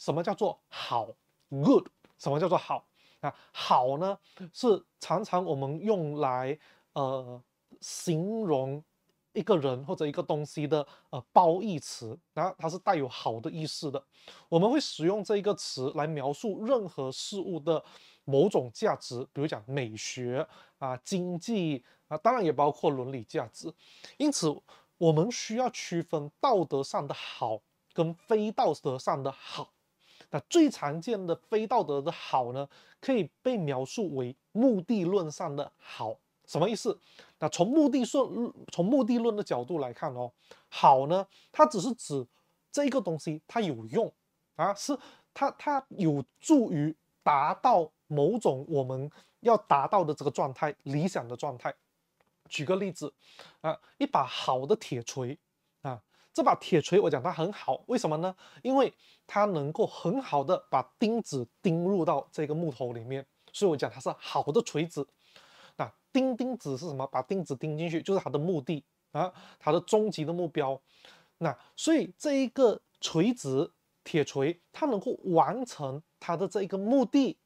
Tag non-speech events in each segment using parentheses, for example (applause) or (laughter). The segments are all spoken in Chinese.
什么叫做好？good，什么叫做好？啊，好呢，是常常我们用来呃形容一个人或者一个东西的呃褒义词，然后它是带有好的意思的。我们会使用这一个词来描述任何事物的某种价值，比如讲美学啊、经济啊，当然也包括伦理价值。因此，我们需要区分道德上的好跟非道德上的好。那最常见的非道德的好呢，可以被描述为目的论上的好，什么意思？那从目的论，从目的论的角度来看哦，好呢，它只是指这个东西它有用啊，是它它有助于达到某种我们要达到的这个状态，理想的状态。举个例子，啊，一把好的铁锤。这把铁锤，我讲它很好，为什么呢？因为它能够很好的把钉子钉入到这个木头里面，所以我讲它是好的锤子。那钉钉子是什么？把钉子钉进去就是它的目的啊，它的终极的目标。那所以这一个锤子，铁锤，它能够完成它的这一个目的，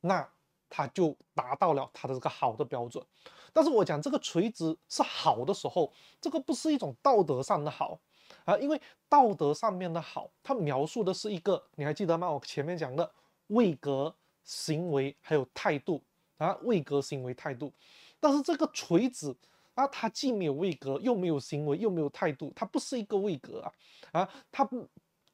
那它就达到了它的这个好的标准。但是我讲这个垂直是好的时候，这个不是一种道德上的好。啊，因为道德上面的好，它描述的是一个，你还记得吗？我前面讲的，位格、行为还有态度啊，位格、行为、态度。但是这个锤子啊，它既没有位格，又没有行为，又没有态度，它不是一个位格啊啊，它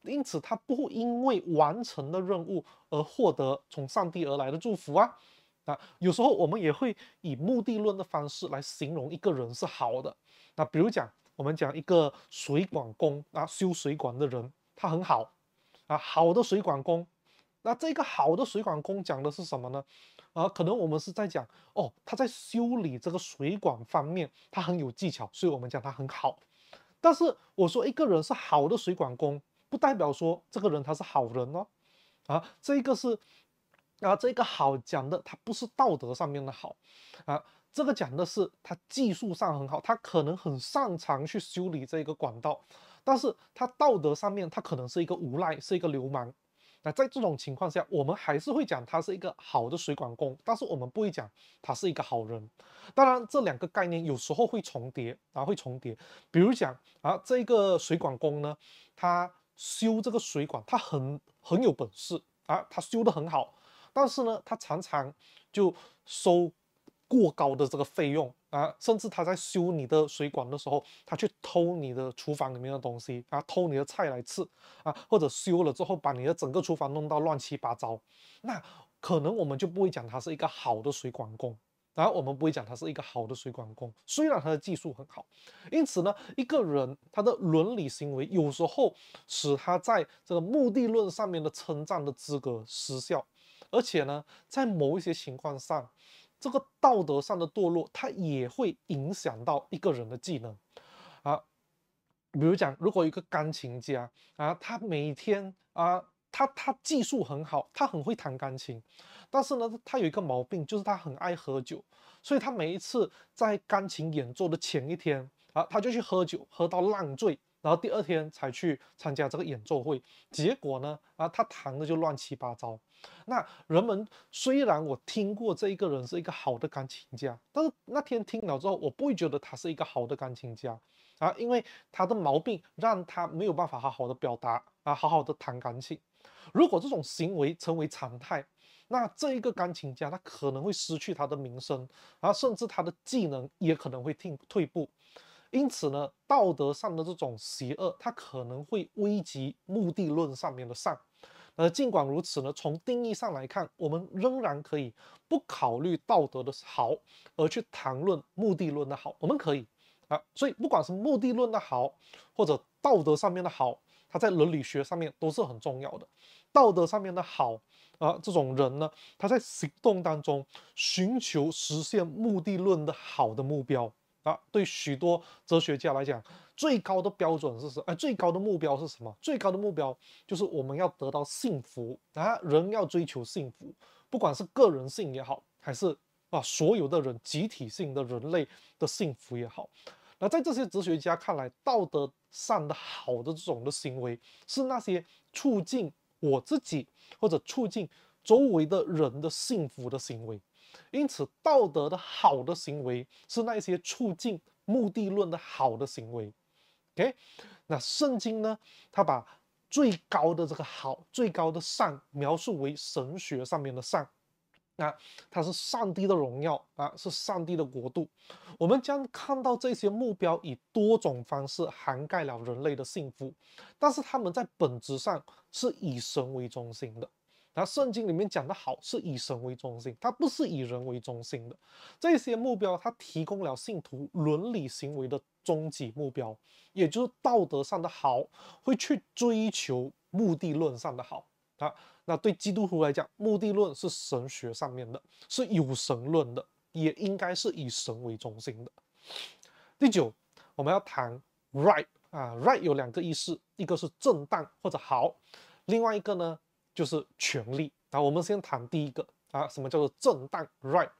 因此它不会因为完成的任务而获得从上帝而来的祝福啊啊。有时候我们也会以目的论的方式来形容一个人是好的，那比如讲。我们讲一个水管工啊，修水管的人，他很好啊，好的水管工。那这个好的水管工讲的是什么呢？啊，可能我们是在讲哦，他在修理这个水管方面，他很有技巧，所以我们讲他很好。但是我说一个人是好的水管工，不代表说这个人他是好人哦。啊，这个是啊，这个好讲的，他不是道德上面的好啊。这个讲的是他技术上很好，他可能很擅长去修理这个管道，但是他道德上面他可能是一个无赖，是一个流氓。那在这种情况下，我们还是会讲他是一个好的水管工，但是我们不会讲他是一个好人。当然，这两个概念有时候会重叠啊，会重叠。比如讲啊，这个水管工呢，他修这个水管，他很很有本事啊，他修得很好，但是呢，他常常就收。过高的这个费用啊，甚至他在修你的水管的时候，他去偷你的厨房里面的东西啊，偷你的菜来吃啊，或者修了之后把你的整个厨房弄到乱七八糟，那可能我们就不会讲他是一个好的水管工，然后我们不会讲他是一个好的水管工，虽然他的技术很好。因此呢，一个人他的伦理行为有时候使他在这个目的论上面的称赞的资格失效，而且呢，在某一些情况上。这个道德上的堕落，它也会影响到一个人的技能，啊，比如讲，如果一个钢琴家啊，他每天啊，他他技术很好，他很会弹钢琴，但是呢，他有一个毛病，就是他很爱喝酒，所以他每一次在钢琴演奏的前一天啊，他就去喝酒，喝到烂醉。然后第二天才去参加这个演奏会，结果呢，啊，他弹的就乱七八糟。那人们虽然我听过这一个人是一个好的钢琴家，但是那天听了之后，我不会觉得他是一个好的钢琴家啊，因为他的毛病让他没有办法好好的表达啊，好好的弹钢琴。如果这种行为成为常态，那这一个钢琴家他可能会失去他的名声，然、后甚至他的技能也可能会退退步。因此呢，道德上的这种邪恶，它可能会危及目的论上面的善。而尽管如此呢，从定义上来看，我们仍然可以不考虑道德的好，而去谈论目的论的好。我们可以啊，所以不管是目的论的好，或者道德上面的好，它在伦理学上面都是很重要的。道德上面的好啊，这种人呢，他在行动当中寻求实现目的论的好的目标。啊，对许多哲学家来讲，最高的标准是什么？哎，最高的目标是什么？最高的目标就是我们要得到幸福啊，人要追求幸福，不管是个人性也好，还是啊，所有的人集体性的人类的幸福也好。那在这些哲学家看来，道德上的好的这种的行为，是那些促进我自己或者促进周围的人的幸福的行为。因此，道德的好的行为是那些促进目的论的好的行为。OK，那圣经呢？它把最高的这个好、最高的善描述为神学上面的善。那它是上帝的荣耀啊，是上帝的国度。我们将看到这些目标以多种方式涵盖了人类的幸福，但是他们在本质上是以神为中心的。那圣经里面讲的好是以神为中心，它不是以人为中心的。这些目标，它提供了信徒伦理行为的终极目标，也就是道德上的好，会去追求目的论上的好。啊，那对基督徒来讲，目的论是神学上面的，是有神论的，也应该是以神为中心的。第九，我们要谈 right 啊，right 有两个意思，一个是正当或者好，另外一个呢？就是权利啊！我们先谈第一个啊，什么叫做正当 right？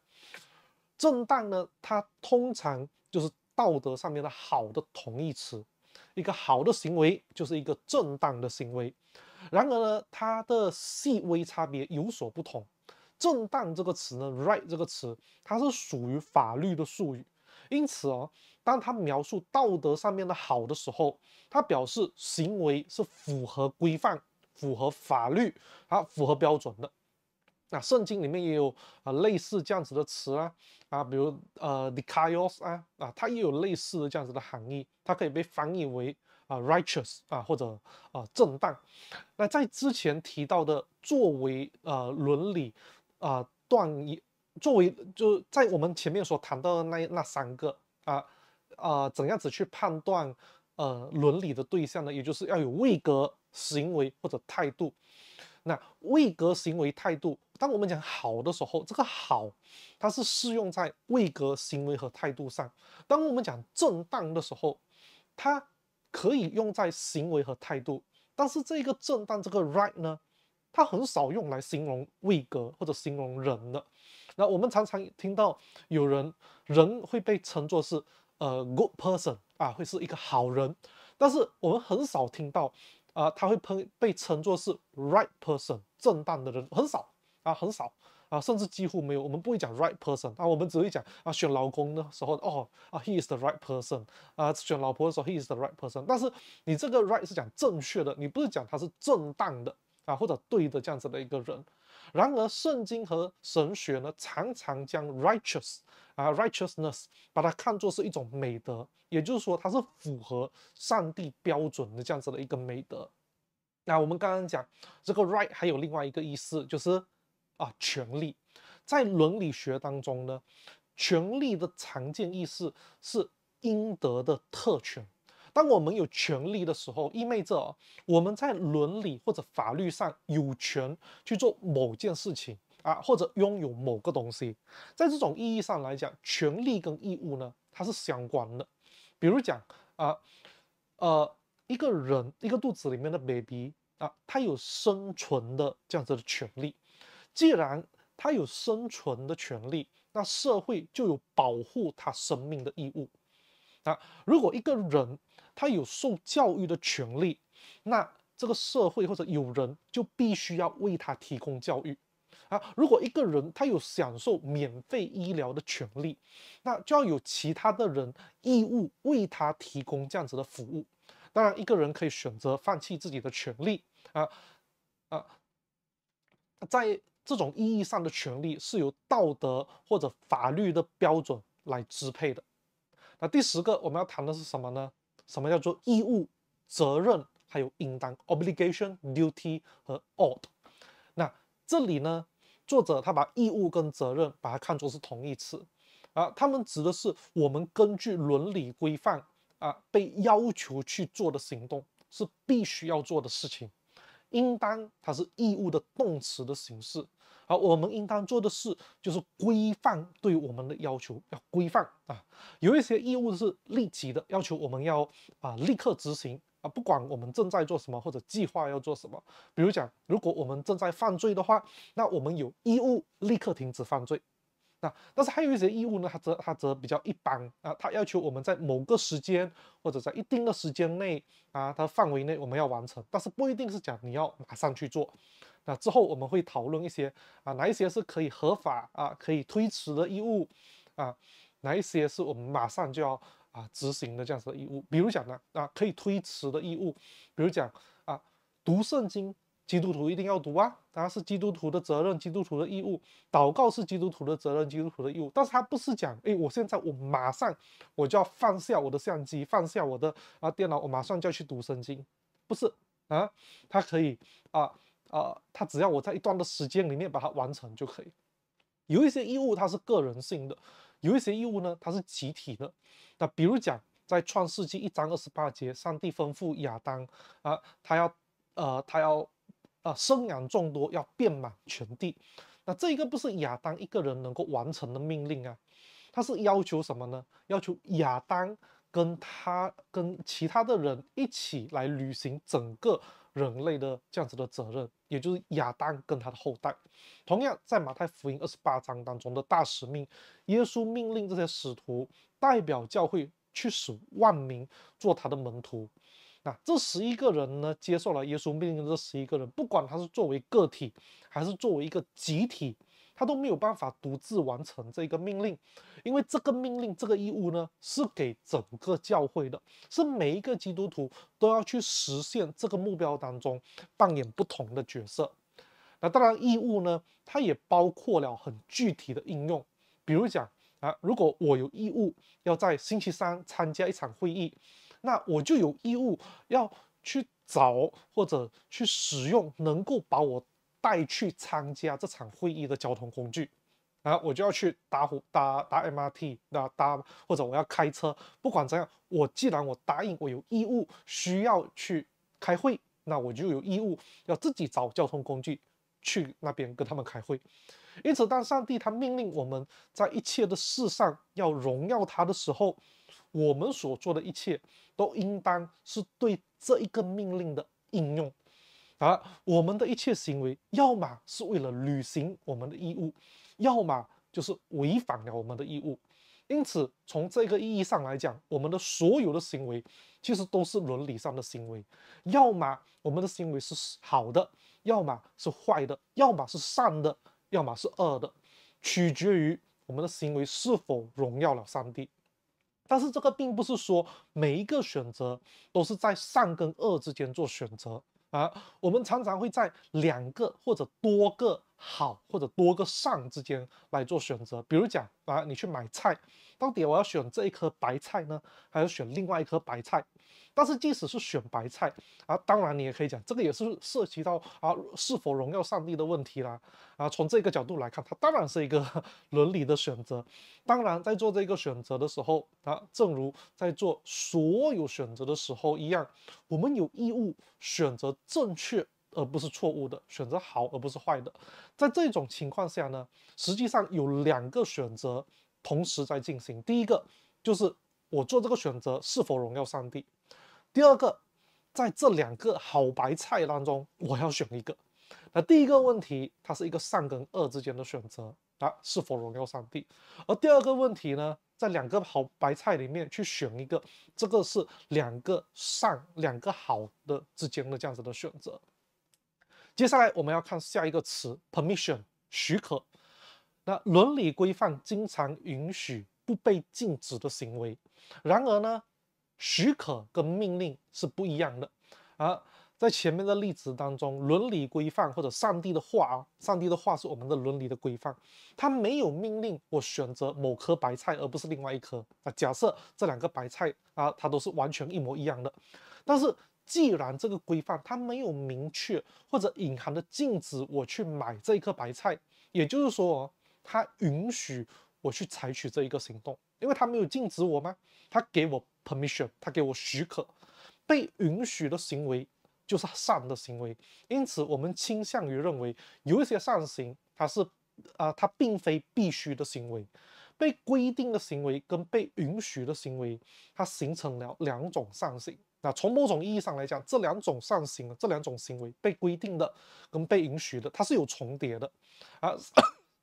正当呢，它通常就是道德上面的好的同义词，一个好的行为就是一个正当的行为。然而呢，它的细微差别有所不同。正当这个词呢，right 这个词，它是属于法律的术语，因此哦，当它描述道德上面的好的时候，它表示行为是符合规范。符合法律，啊，符合标准的。那圣经里面也有啊类似这样子的词啊啊，比如呃，dikaios 啊啊，它也有类似的这样子的含义，它可以被翻译为啊，righteous 啊或者啊，正当。那在之前提到的作为呃伦理啊断一，作为就在我们前面所谈到的那那三个啊啊，怎样子去判断呃伦理的对象呢？也就是要有位格。行为或者态度，那位格行为态度。当我们讲好的时候，这个好，它是适用在位格行为和态度上。当我们讲震荡的时候，它可以用在行为和态度。但是这个震荡这个 right 呢，它很少用来形容位格或者形容人的。那我们常常听到有人人会被称作是呃 good person 啊，会是一个好人，但是我们很少听到。啊，他会喷，被称作是 right person 正当的人很少啊，很少啊，甚至几乎没有。我们不会讲 right person 啊，我们只会讲啊，选老公的时候，哦啊，he is the right person 啊，选老婆的时候 he is the right person。但是你这个 right 是讲正确的，你不是讲他是正当的啊，或者对的这样子的一个人。然而，圣经和神学呢，常常将 righteous 啊 righteousness 把它看作是一种美德，也就是说，它是符合上帝标准的这样子的一个美德。那我们刚刚讲这个 right 还有另外一个意思，就是啊权利。在伦理学当中呢，权利的常见意思是应得的特权。当我们有权利的时候，意味着我们在伦理或者法律上有权去做某件事情啊，或者拥有某个东西。在这种意义上来讲，权利跟义务呢，它是相关的。比如讲啊，呃，一个人一个肚子里面的 baby 啊，他有生存的这样子的权利。既然他有生存的权利，那社会就有保护他生命的义务。那如果一个人他有受教育的权利，那这个社会或者有人就必须要为他提供教育。啊，如果一个人他有享受免费医疗的权利，那就要有其他的人义务为他提供这样子的服务。当然，一个人可以选择放弃自己的权利。啊啊，在这种意义上的权利是由道德或者法律的标准来支配的。那第十个我们要谈的是什么呢？什么叫做义务、责任，还有应当 （obligation、duty 和 ought）？那这里呢，作者他把义务跟责任把它看作是同义词，啊，他们指的是我们根据伦理规范啊被要求去做的行动，是必须要做的事情。应当它是义务的动词的形式。好，我们应当做的事就是规范对我们的要求，要规范啊。有一些义务是立即的要求，我们要啊立刻执行啊，不管我们正在做什么或者计划要做什么。比如讲，如果我们正在犯罪的话，那我们有义务立刻停止犯罪。但是还有一些义务呢，它则它则比较一般啊，它要求我们在某个时间或者在一定的时间内啊，它范围内我们要完成，但是不一定是讲你要马上去做。那之后我们会讨论一些啊，哪一些是可以合法啊可以推迟的义务啊，哪一些是我们马上就要啊执行的这样子的义务。比如讲呢啊，可以推迟的义务，比如讲啊读圣经。基督徒一定要读啊，当然是基督徒的责任、基督徒的义务。祷告是基督徒的责任、基督徒的义务。但是他不是讲，哎，我现在我马上我就要放下我的相机，放下我的啊电脑，我马上就要去读圣经。不是啊，他可以啊啊，他只要我在一段的时间里面把它完成就可以。有一些义务它是个人性的，有一些义务呢它是集体的。那比如讲，在创世纪一章二十八节，上帝吩咐亚当啊，他要呃他要。啊，生养众多，要遍满全地，那这个不是亚当一个人能够完成的命令啊，他是要求什么呢？要求亚当跟他跟其他的人一起来履行整个人类的这样子的责任，也就是亚当跟他的后代。同样，在马太福音二十八章当中的大使命，耶稣命令这些使徒代表教会去使万民做他的门徒。那这十一个人呢，接受了耶稣命令的这十一个人，不管他是作为个体，还是作为一个集体，他都没有办法独自完成这个命令，因为这个命令、这个义务呢，是给整个教会的，是每一个基督徒都要去实现这个目标当中扮演不同的角色。那当然，义务呢，它也包括了很具体的应用，比如讲啊，如果我有义务要在星期三参加一场会议。那我就有义务要去找或者去使用能够把我带去参加这场会议的交通工具，啊，我就要去搭火搭搭 MRT 啊搭或者我要开车，不管怎样，我既然我答应我有义务需要去开会，那我就有义务要自己找交通工具去那边跟他们开会。因此，当上帝他命令我们在一切的事上要荣耀他的时候。我们所做的一切都应当是对这一个命令的应用，而我们的一切行为，要么是为了履行我们的义务，要么就是违反了我们的义务。因此，从这个意义上来讲，我们的所有的行为，其实都是伦理上的行为。要么我们的行为是好的，要么是坏的，要么是善的，要么是恶的，取决于我们的行为是否荣耀了上帝。但是这个并不是说每一个选择都是在善跟恶之间做选择啊，我们常常会在两个或者多个。好，或者多个上之间来做选择，比如讲啊，你去买菜，到底我要选这一棵白菜呢，还是选另外一棵白菜？但是即使是选白菜啊，当然你也可以讲，这个也是涉及到啊是否荣耀上帝的问题啦。啊，从这个角度来看，它当然是一个 (laughs) 伦理的选择。当然，在做这个选择的时候，啊，正如在做所有选择的时候一样，我们有义务选择正确。而不是错误的选择好而不是坏的，在这种情况下呢，实际上有两个选择同时在进行。第一个就是我做这个选择是否荣耀上帝；第二个，在这两个好白菜当中我要选一个。那第一个问题它是一个善跟恶之间的选择啊，是否荣耀上帝？而第二个问题呢，在两个好白菜里面去选一个，这个是两个善两个好的之间的这样子的选择。接下来我们要看下一个词，permission，许可。那伦理规范经常允许不被禁止的行为。然而呢，许可跟命令是不一样的。啊，在前面的例子当中，伦理规范或者上帝的话啊，上帝的话是我们的伦理的规范，他没有命令我选择某棵白菜而不是另外一棵。那假设这两个白菜啊，它都是完全一模一样的，但是。既然这个规范它没有明确或者隐含的禁止我去买这一颗白菜，也就是说，它允许我去采取这一个行动，因为它没有禁止我吗？它给我 permission，它给我许可，被允许的行为就是善的行为，因此我们倾向于认为有一些善行，它是啊，它并非必须的行为。被规定的行为跟被允许的行为，它形成了两种上行。那从某种意义上来讲，这两种上行这两种行为被规定的跟被允许的，它是有重叠的。啊，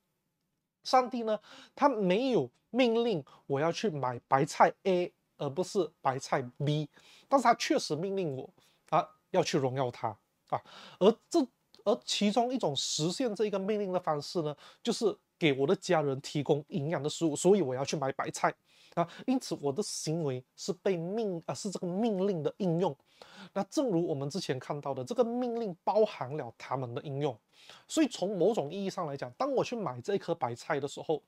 (coughs) 上帝呢，他没有命令我要去买白菜 A 而不是白菜 B，但是他确实命令我啊要去荣耀他啊。而这而其中一种实现这一个命令的方式呢，就是。给我的家人提供营养的食物，所以我要去买白菜啊。因此，我的行为是被命啊，是这个命令的应用。那正如我们之前看到的，这个命令包含了他们的应用。所以，从某种意义上来讲，当我去买这一颗白菜的时候，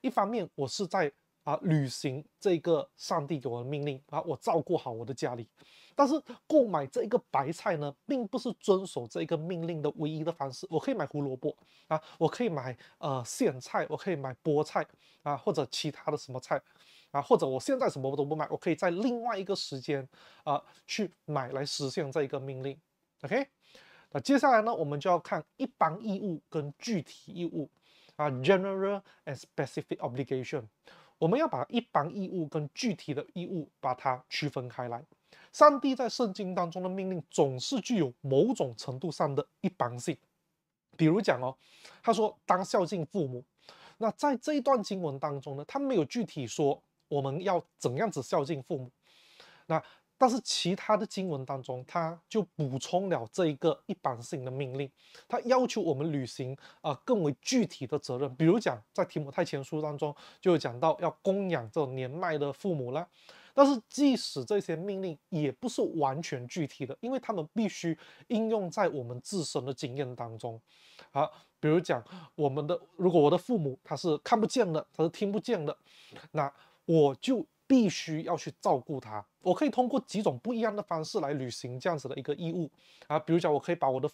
一方面我是在。啊，履行这个上帝给我的命令啊，我照顾好我的家里。但是购买这一个白菜呢，并不是遵守这一个命令的唯一的方式。我可以买胡萝卜啊，我可以买呃苋菜，我可以买菠菜啊，或者其他的什么菜啊，或者我现在什么都不买，我可以在另外一个时间啊去买来实现这一个命令。OK，那接下来呢，我们就要看一般义务跟具体义务啊，general and specific obligation。我们要把一般义务跟具体的义务把它区分开来。上帝在圣经当中的命令总是具有某种程度上的一般性。比如讲哦，他说当孝敬父母，那在这一段经文当中呢，他没有具体说我们要怎样子孝敬父母，那。但是其他的经文当中，他就补充了这一个一般性的命令，他要求我们履行啊更为具体的责任。比如讲，在提摩太前书当中，就有讲到要供养这种年迈的父母啦。但是即使这些命令也不是完全具体的，因为他们必须应用在我们自身的经验当中。啊，比如讲，我们的如果我的父母他是看不见的，他是听不见的，那我就必须要去照顾他。我可以通过几种不一样的方式来履行这样子的一个义务啊，比如讲，我可以把我的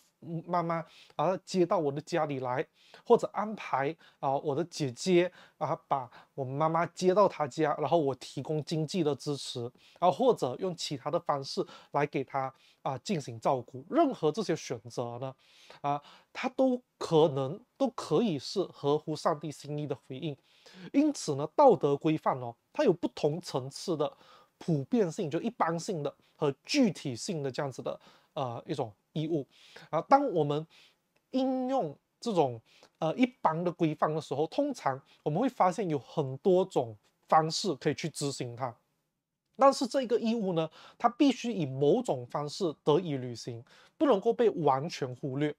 妈妈啊接到我的家里来，或者安排啊我的姐姐啊把我妈妈接到她家，然后我提供经济的支持啊，或者用其他的方式来给她啊进行照顾。任何这些选择呢，啊，它都可能都可以是合乎上帝心意的回应。因此呢，道德规范哦，它有不同层次的。普遍性就一般性的和具体性的这样子的，呃，一种义务，啊，当我们应用这种呃一般的规范的时候，通常我们会发现有很多种方式可以去执行它，但是这个义务呢，它必须以某种方式得以履行，不能够被完全忽略。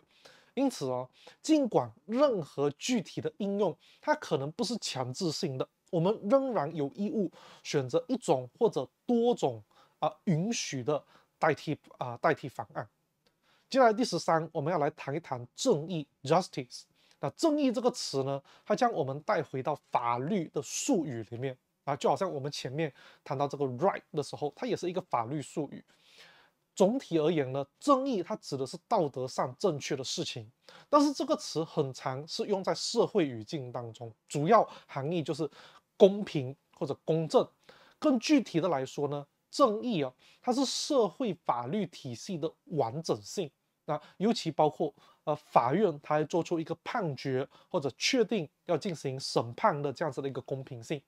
因此哦，尽管任何具体的应用，它可能不是强制性的。我们仍然有义务选择一种或者多种啊允许的代替啊代替方案。接下来第十三，我们要来谈一谈正义 （justice）。那正义这个词呢，它将我们带回到法律的术语里面啊，就好像我们前面谈到这个 “right” 的时候，它也是一个法律术语。总体而言呢，正义它指的是道德上正确的事情，但是这个词很常是用在社会语境当中，主要含义就是。公平或者公正，更具体的来说呢，正义啊，它是社会法律体系的完整性，那尤其包括呃法院，它还做出一个判决或者确定要进行审判的这样子的一个公平性。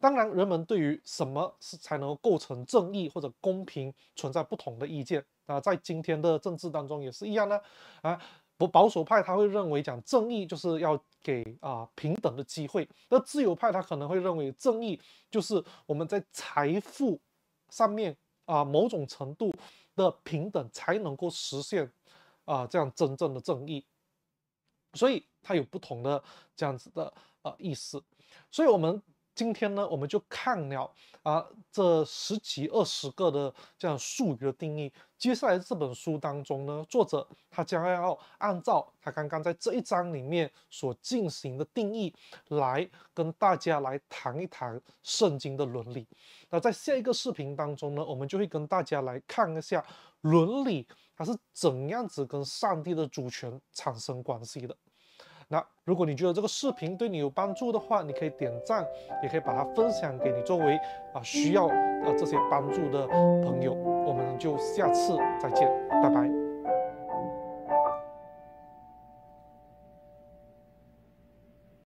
当然，人们对于什么是才能构成正义或者公平存在不同的意见啊，在今天的政治当中也是一样呢啊。保守派他会认为，讲正义就是要给啊平等的机会；那自由派他可能会认为，正义就是我们在财富上面啊某种程度的平等才能够实现啊这样真正的正义。所以它有不同的这样子的啊意思。所以，我们。今天呢，我们就看了啊这十几二十个的这样术语的定义。接下来这本书当中呢，作者他将要按照他刚刚在这一章里面所进行的定义，来跟大家来谈一谈圣经的伦理。那在下一个视频当中呢，我们就会跟大家来看一下伦理它是怎样子跟上帝的主权产生关系的。那如果你觉得这个视频对你有帮助的话，你可以点赞，也可以把它分享给你周围啊需要呃这些帮助的朋友。我们就下次再见，拜拜。